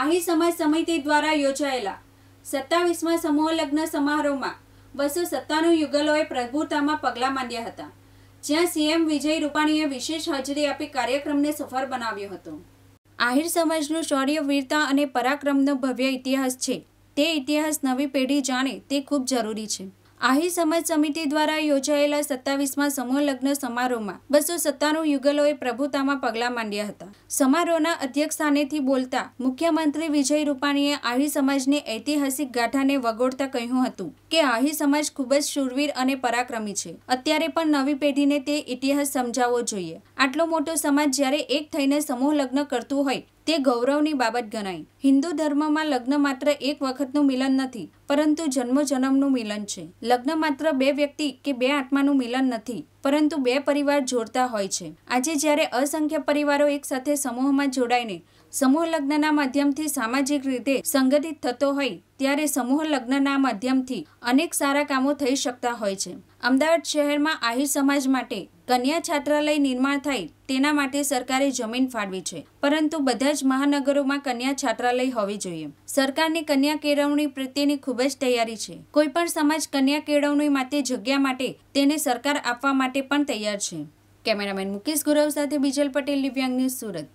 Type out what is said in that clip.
આહી સમાજ સમિતિ દ્વારા યોજાયેલા સત્તાવીસમાં સમૂહ લગ્ન સમારોહમાં બસો સત્તાનું યુગલોએ પ્રભુતામાં પગલાં માંડ્યા હતા જ્યાં સીએમ વિજય રૂપાણીએ વિશેષ હાજરી આપી કાર્યક્રમને સફળ બનાવ્યો હતો આહિર સમાજનું શૌર્ય વીરતા અને પરાક્રમનો ભવ્ય ઇતિહાસ છે તે ઇતિહાસ નવી પેઢી જાણે તે ખૂબ જરૂરી છે આહી સમાજ સમિતિ દ્વારા યોજાયેલા સત્તાવીસમાં સમૂહ લગ્ન સમારોહમાં બસો સત્તાણું યુગલોએ પ્રભુતામાં પગલાં માંડ્યા હતા સમારોહના અધ્યક્ષ સ્થાનેથી બોલતા મુખ્યમંત્રી વિજય રૂપાણીએ આહી સમાજની ઐતિહાસિક ગાંઠાને વગોડતા કહ્યું હતું કે આહી સમાજ ખૂબ જ શૂરવીર અને પરાક્રમી છે અત્યારે પણ નવી પેઢીને તે ઇતિહાસ સમજાવવો જોઈએ આટલો મોટો સમાજ જ્યારે એક થઈને સમૂહ લગ્ન કરતું હોય તે ગૌરવની બાબત ગણાય હિન્દુ ધર્મમાં લગ્ન માત્ર એક વખતનું મિલન નથી પરંતુ જન્મ જન્મનું મિલન છે લગ્ન માત્ર બે વ્યક્તિ કે બે આત્માનું મિલન નથી પરંતુ બે પરિવાર જોડતા હોય છે આજે જ્યારે અસંખ્ય પરિવારો એકસાથે સમૂહમાં જોડાઈને સમૂહ લગ્નના માધ્યમથી સામાજિક રીતે સંગઠિત થતો હોય ત્યારે સમૂહ લગ્નના માધ્યમથી અનેક સારા કામો થઈ શકતા હોય છે અમદાવાદ શહેરમાં આહિર સમાજ માટે કન્યા છાત્રાલય નિર્માણ થાય તેના માટે સરકારે જમીન ફાળવી છે પરંતુ બધા જ મહાનગરોમાં કન્યા છાત્રાલય હોવી જોઈએ સરકારની કન્યા કેળવણી પ્રત્યેની ખૂબ જ તૈયારી છે કોઈ પણ સમાજ કન્યા કેળવણી માટે જગ્યા માટે તેને સરકાર આપવા માટે માટે પણ તૈયાર છે કેમેરામેન મુકેશ ગુરવ સાથે બીજલ પટેલ દિવ્યાંગ ન્યૂઝ સુરત